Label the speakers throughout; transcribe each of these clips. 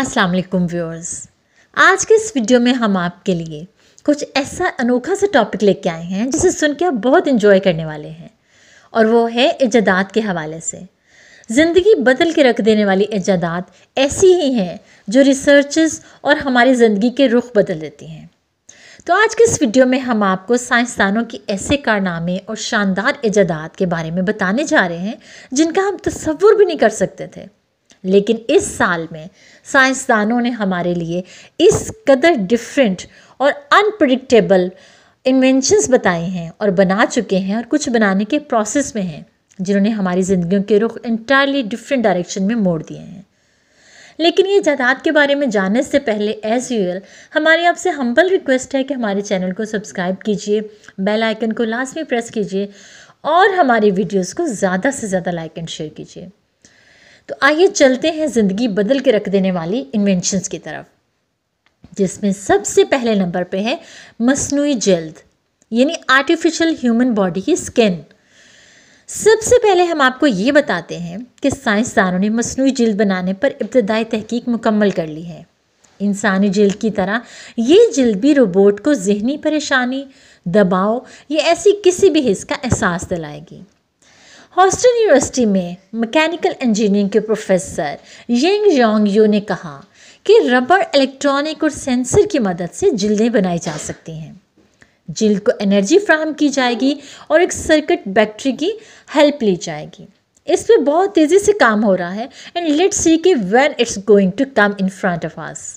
Speaker 1: अस्सलाम वालेकुम व्यूअर्स आज के इस वीडियो में हम आपके लिए कुछ ऐसा अनोखा सा टॉपिक लेके आए हैं जिसे सुन के आप बहुत इन्जॉय करने वाले हैं और वो है इजादात के हवाले से ज़िंदगी बदल के रख देने वाली इजादात ऐसी ही हैं जो रिसर्चेस और हमारी ज़िंदगी के रुख बदल देती हैं तो आज के इस वीडियो में हम आपको साइंसदानों की ऐसे कारनामे और शानदार इजादात के बारे में बताने जा रहे हैं जिनका हम तस्वुर भी नहीं कर सकते थे लेकिन इस साल में साइंसदानों ने हमारे लिए इस कदर डिफरेंट और अनप्रडिक्टेबल इन्वेंशंस बताए हैं और बना चुके हैं और कुछ बनाने के प्रोसेस में हैं जिन्होंने हमारी ज़िंदगियों के रुख इंटायरली डिफरेंट डायरेक्शन में मोड़ दिए हैं लेकिन ये जायदाद के बारे में जानने से पहले एज़ यूएल हमारी आपसे हम्बल रिक्वेस्ट है कि हमारे चैनल को सब्सक्राइब कीजिए बेल आइकन को लास्ट में प्रेस कीजिए और हमारी वीडियोस को ज़्यादा से ज़्यादा लाइक एंड शेयर कीजिए तो आइए चलते हैं ज़िंदगी बदल के रख देने वाली इन्वेंशंस की तरफ जिसमें सबसे पहले नंबर पे है मसनू जल्द यानी आर्टिफिशियल ह्यूमन बॉडी की स्किन सबसे पहले हम आपको ये बताते हैं कि साइंसदानों ने मसनू जल्द बनाने पर इब्तदाई तहकीक मुकम्मल कर ली है इंसानी जल्द की तरह ये जल्द भी रोबोट को जहनी परेशानी दबाव या ऐसी किसी भी हिस्स का एहसास दिलाएगी हॉस्टन यूनिवर्सिटी में मैकेनिकल इंजीनियरिंग के प्रोफेसर येंग जोंग यू ने कहा कि रबड़ इलेक्ट्रॉनिक और सेंसर की मदद से जिल्दें बनाई जा सकती हैं जिल्द को एनर्जी फ्राहम की जाएगी और एक सर्किट बैटरी की हेल्प ली जाएगी इस पर बहुत तेज़ी से काम हो रहा है एंड लेट सी कि when it's going to come in front of us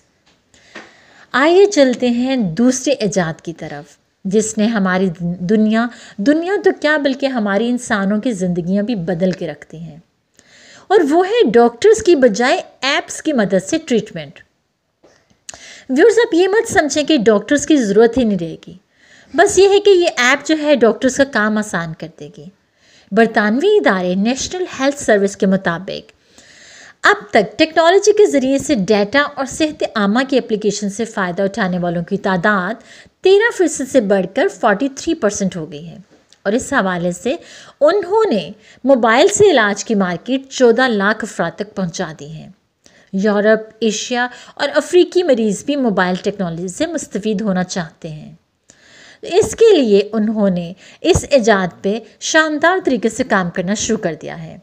Speaker 1: आइए चलते हैं दूसरे ईजाद की तरफ जिसने हमारी दुनिया दुनिया तो क्या बल्कि हमारी इंसानों की ज़िंदियाँ भी बदल के रखती हैं और वो है डॉक्टर्स की बजाय ऐप्स की मदद से ट्रीटमेंट व्यूर्स आप ये मत समझें कि डॉक्टर्स की ज़रूरत ही नहीं रहेगी बस ये है कि ये ऐप जो है डॉक्टर्स का काम आसान कर देगी बरतानवी इदारे नेशनल हेल्थ सर्विस के मुताबिक अब तक टेक्नोलॉजी के ज़रिए से डाटा और सेहत आमा की एप्लीकेशन से फ़ायदा उठाने वालों की तादाद तेरह फीसद से बढ़कर थ्री परसेंट हो गई है और इस हवाले से उन्होंने मोबाइल से इलाज की मार्केट चौदह लाख अफराद तक पहुँचा दी है यूरोप एशिया और अफ्रीकी मरीज़ भी मोबाइल टेक्नोलॉजी से मुस्तफ़ होना चाहते हैं तो इसके लिए उन्होंने इस ईजाद पे शानदार तरीके से काम करना शुरू कर दिया है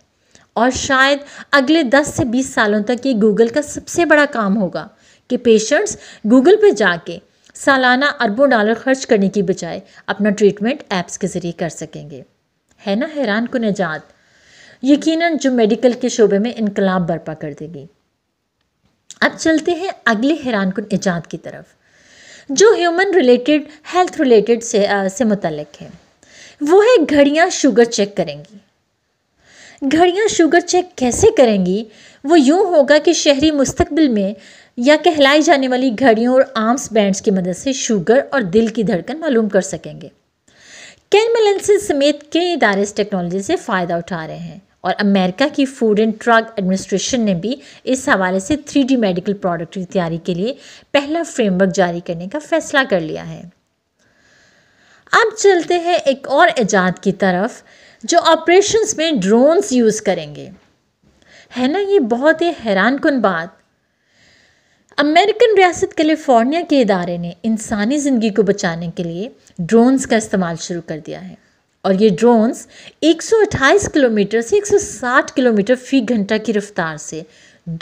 Speaker 1: और शायद अगले 10 से 20 सालों तक ये गूगल का सबसे बड़ा काम होगा कि पेशेंट्स गूगल पे जाके सालाना अरबों डॉलर खर्च करने की बजाय अपना ट्रीटमेंट ऐप्स के ज़रिए कर सकेंगे है ना हैरान को निजात यकीनन जो मेडिकल के शोबे में इनकलाब बर्पा कर देगी अब चलते हैं अगले हैरान कन ईजाद की तरफ जो ह्यूमन रिलेटेड हेल्थ रिलेटेड से आ, से मुतलक है वो है घड़ियाँ शुगर चेक करेंगी घड़ियाँ शुगर चेक कैसे करेंगी वो यूँ होगा कि शहरी मुस्तबिल में या कहलाई जाने वाली घड़ियों और आर्म्स बैंड्स की मदद से शुगर और दिल की धड़कन मालूम कर सकेंगे कैन समेत कई इदारे इस टेक्नोलॉजी से फ़ायदा उठा रहे हैं और अमेरिका की फूड एंड ड्रग एडमिनिस्ट्रेशन ने भी इस हवाले से थ्री मेडिकल प्रोडक्ट की तैयारी के लिए पहला फ्रेमवर्क जारी करने का फैसला कर लिया है अब चलते हैं एक और ऐजाद की तरफ जो ऑपरेशंस में ड्रोन्स यूज़ करेंगे है ना ये बहुत ही हैरान कन बात अमेरिकन रियासत कैलिफोर्निया के इदारे ने इंसानी ज़िंदगी को बचाने के लिए ड्रोन्स का इस्तेमाल शुरू कर दिया है और ये ड्रोन्स 128 किलोमीटर से 160 किलोमीटर फ़ी घंटा की रफ्तार से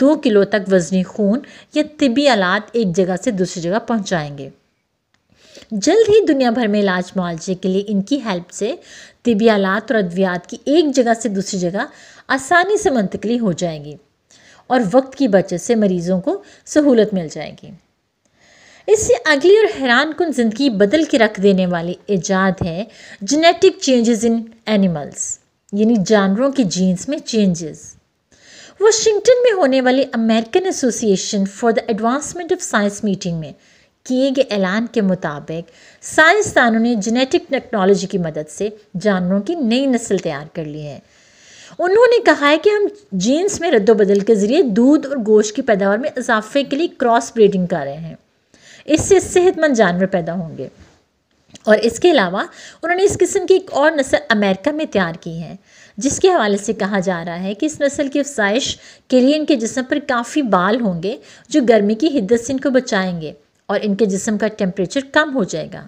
Speaker 1: दो किलो तक वजनी खून या तिबी आलात एक जगह से दूसरी जगह पहुंचाएंगे जल्द ही दुनिया भर में इलाज मुआवजे के लिए इनकी हेल्प से तिबी आलात और अद्वियात की एक जगह से दूसरी जगह आसानी से मुंतकली हो जाएगी और वक्त की बचत से मरीज़ों को सहूलत मिल जाएगी इससे अगली और हैरान कन ज़िंदगी बदल के रख देने वाली ईजाद है जेनेटिक चेंजेस इन एनिमल्स यानी जानवरों के जीन्स में चेंजेस वाशिंगटन में होने वाले American Association for the Advancement of Science meeting में किए गए ऐलान के मुताबिक साइंसदानों ने जेनेटिक टेक्नोलॉजी की मदद से जानवरों की नई नस्ल तैयार कर ली है उन्होंने कहा है कि हम जीन्स में रद्दबदल के ज़रिए दूध और गोश्त की पैदावार में इजाफे के लिए क्रॉस ब्रीडिंग कर रहे हैं इससे सेहतमंद जानवर पैदा होंगे और इसके अलावा उन्होंने इस किस्म की एक और नस्ल अमेरिका में तैयार की है जिसके हवाले से कहा जा रहा है कि इस नस्ल की अफसाइश के लिए इनके जिसम पर काफ़ी बाल होंगे जो गर्मी की हिद्दत से इनको बचाएंगे और इनके जिसम का टेम्परेचर कम हो जाएगा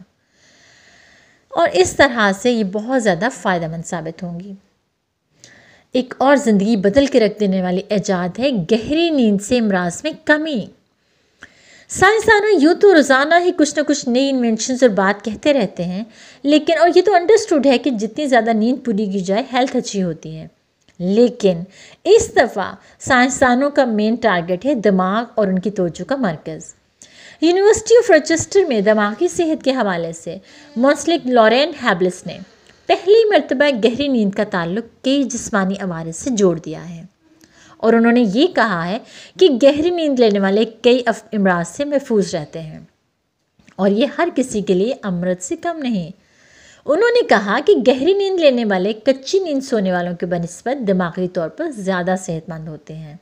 Speaker 1: और इस तरह से ये बहुत ज़्यादा फ़ायदेमंद साबित होंगी एक और ज़िंदगी बदल के रख देने वाली ऐजाद है गहरी नींद से अमराज में कमी साइंसदानों यूँ तो रोज़ाना ही कुछ ना कुछ नई इन्वेंशन और बात कहते रहते हैं लेकिन और ये तो अंडरस्टूड है कि जितनी ज़्यादा नींद पूरी की जाए हेल्थ अच्छी होती है लेकिन इस दफ़ा साइंसदानों का मेन टारगेट है दिमाग और उनकी तोजो का मरकज़ यूनिवर्सिटी ऑफ रोचेस्टर में दिमागी सेहत के हवाले से मॉन्सलिक लॉरेन हैबलिस ने पहली मरतबा गहरी नींद का ताल्लुक कई जिसमानी अमारे से जोड़ दिया है और उन्होंने ये कहा है कि गहरी नींद लेने वाले कई अमराज से महफूज रहते हैं और ये हर किसी के लिए अमृत से कम नहीं उन्होंने कहा कि गहरी नींद लेने वाले कच्ची नींद सोने वालों के बनस्बत दिमागी तौर पर ज़्यादा सेहतमंद होते हैं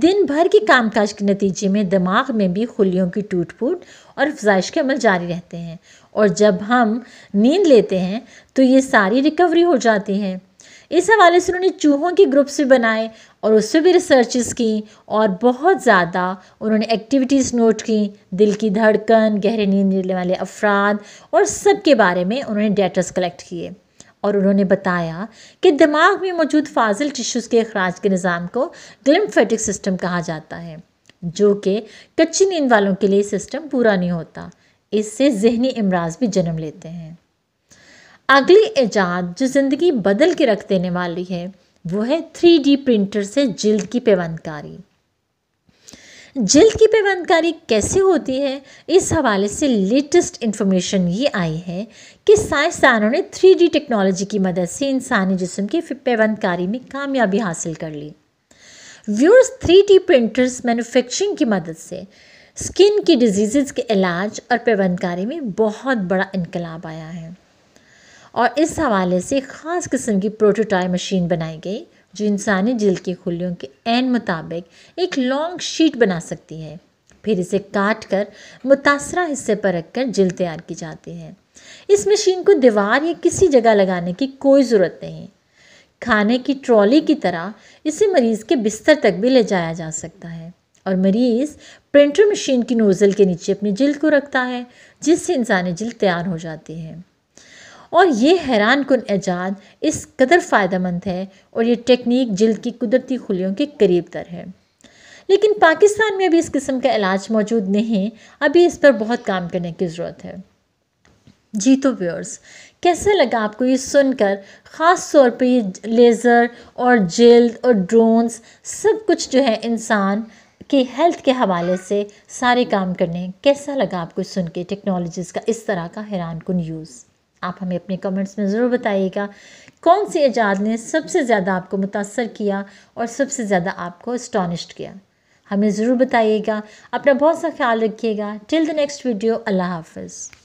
Speaker 1: दिन भर के कामकाज के नतीजे में दिमाग में भी खुलियों की टूट फूट और अफजाइश के अमल जारी रहते हैं और जब हम नींद लेते हैं तो ये सारी रिकवरी हो जाती है इस हवाले से उन्होंने चूहों के ग्रुप्स भी बनाए और उससे भी रिसर्चेस की और बहुत ज़्यादा उन्होंने एक्टिविटीज़ नोट की दिल की धड़कन गहरे नींद लेने वाले अफराद और सब के बारे में उन्होंने डेटास कलेक्ट किए और उन्होंने बताया कि दिमाग में मौजूद फाजिल टिश्यूज़ के अखराज के निज़ाम को ग्लिम्फेटिक सिस्टम कहा जाता है जो कि कच्ची नींद वालों के लिए सिस्टम पूरा नहीं होता इससे जहनी अमराज भी जन्म लेते हैं अगली ईजाद जो ज़िंदगी बदल के रख देने वाली है वो है थ्री डी प्रिंटर से जल्द की पेवंदकारी जल्द की पैबंदकारी कैसे होती है इस हवाले से लेटेस्ट इन्फॉर्मेशन ये आई है कि साइंसदानों ने थ्री टेक्नोलॉजी की मदद से इंसानी जिसम की पैबंदकारी में कामयाबी हासिल कर ली व्यूअर्स थ्री प्रिंटर्स मैन्युफैक्चरिंग की मदद से स्किन की डिजीज़ के इलाज और पैबंदकारी में बहुत बड़ा इनकलाब आया है और इस हवाले से ख़ास किस्म की प्रोटोटाइप मशीन बनाई गई जो इंसानी जिल की खुलियों के एन मुताबिक एक लॉन्ग शीट बना सकती है फिर इसे काट कर मुतासरा हिस्से पर रख कर जिल तैयार की जाती है इस मशीन को दीवार या किसी जगह लगाने की कोई ज़रूरत नहीं खाने की ट्रॉली की तरह इसे मरीज़ के बिस्तर तक भी ले जाया जा सकता है और मरीज़ प्रिंटर मशीन की नोज़ल के नीचे अपनी जिल को रखता है जिससे इंसानी जिल तैयार हो जाती है और ये हैरान कन एजाद इस कदर फ़ायदा मंद है और ये टेक्निक जल्द की कुदरती खुलियों के करीब तर है लेकिन पाकिस्तान में अभी इस किस्म का इलाज मौजूद नहीं अभी इस पर बहुत काम करने की ज़रूरत है जी तो व्यूअर्स कैसा लगा आपको ये सुनकर ख़ास तौर पर ये लेज़र और जल्द और ड्रोन्स सब कुछ जो है इंसान के हेल्थ के हवाले से सारे काम करने कैसा लगा आपको सुन के टेक्नोलॉजीज़ का इस तरह का हैरान कन यूज़ आप हमें अपने कमेंट्स में ज़रूर बताइएगा कौन सी ईजाद ने सबसे ज़्यादा आपको मुतासर किया और सबसे ज़्यादा आपको स्टॉनिश्ड किया हमें ज़रूर बताइएगा अपना बहुत सा ख्याल रखिएगा टिल द नेक्स्ट वीडियो अल्लाह हाफिज़